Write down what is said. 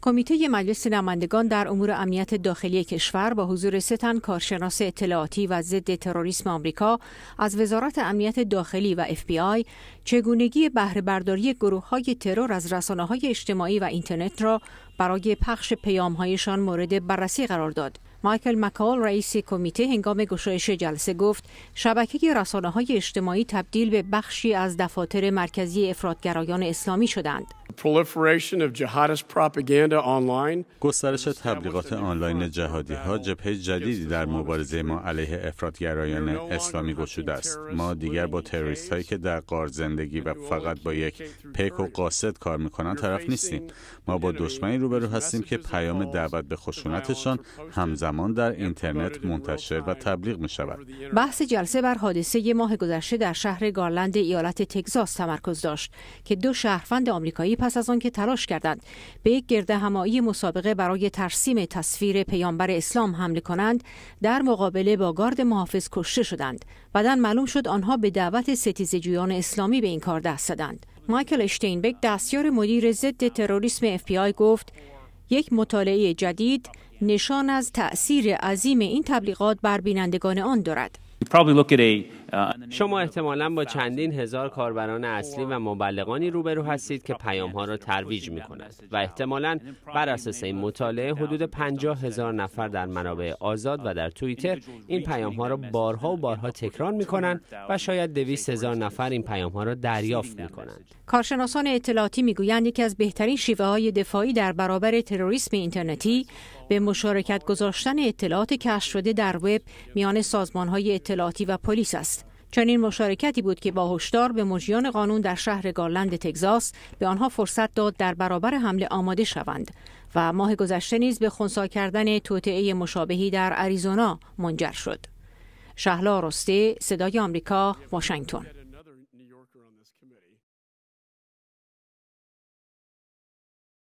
کمیته مجلس نمایندگان در امور امنیت داخلی کشور با حضور سه کارشناس اطلاعاتی و ضد تروریسم آمریکا از وزارت امنیت داخلی و اف بی آی چگونگی بهره برداری گروه های ترور از رسانه های اجتماعی و اینترنت را برای پخش پیام هایشان مورد بررسی قرار داد. مایکل مکال رئیس کمیته هنگام گشایش جلسه گفت شبکه رسانه های اجتماعی تبدیل به بخشی از دفاتر مرکزی افرادگرایان اسلامی شدند. گسترش تبلیغات آنلاین جهادی ها جبهه جدیدی در مبارزه ما علیه افرادگرایان اسلامی گشوده است ما دیگر با تروریست هایی که در قار زندگی و فقط با یک پیک و قاصد کار میکنند طرف نیستیم ما با دشمنی روبرو هستیم که پیام دعوت به خشونتشان همزمان در اینترنت منتشر و تبلیغ می شود بحث جلسه بر حادثه ماه گذشته در شهر گارلند ایالت تگزاس تمرکز داشت که دو شهروند آمریکایی پس از آنکه تلاش کردند به یک گرده همایی مسابقه برای ترسیم تصویر پیامبر اسلام حمله کنند در مقابله با گارد محافظ کشته شدند بعدا معلوم شد آنها به دعوت ستیزجویان اسلامی به این کار دست دادند مایکل اشتینبک دستیار مدیر ضد تروریسم اف گفت یک مطالعه جدید نشان از تأثیر عظیم این تبلیغات بر بینندگان آن دارد شما احتمالا با چندین هزار کاربران اصلی و مبلغانی روبرو هستید که پیام ها را ترویج می کنند و احتمالا بر اساس این مطالعه حدود 50 هزار نفر در منابع آزاد و در توییتر این پیام ها را بارها و بارها تکرار می کنند و شاید دویست هزار نفر این پیام ها را دریافت می کنند. کارشناسان اطلاعاتی می گویند یکی از بهترین شیوه های دفاعی در برابر تروریسم اینترنتی به مشارکت گذاشتن اطلاعات کشف شده در وب میان های اطلاعاتی و پلیس است چنین مشارکتی بود که با هشدار به مجیان قانون در شهر گارلند تگزاس به آنها فرصت داد در برابر حمله آماده شوند و ماه گذشته نیز به خونسا کردن توطعه مشابهی در آریزونا منجر شد شهلا رسته صدای آمریکا واشنگتن